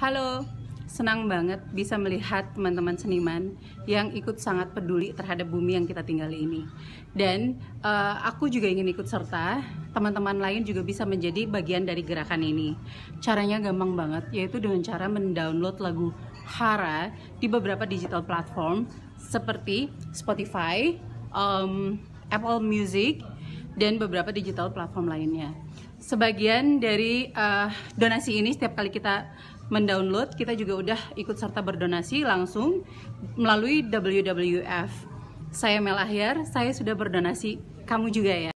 Halo, senang banget bisa melihat teman-teman seniman yang ikut sangat peduli terhadap bumi yang kita tinggali ini. Dan uh, aku juga ingin ikut serta, teman-teman lain juga bisa menjadi bagian dari gerakan ini. Caranya gampang banget, yaitu dengan cara mendownload lagu Hara di beberapa digital platform seperti Spotify, um, Apple Music, dan beberapa digital platform lainnya. Sebagian dari uh, donasi ini setiap kali kita mendownload, kita juga udah ikut serta berdonasi langsung melalui WWF. Saya Mel Ahyar, saya sudah berdonasi, kamu juga ya.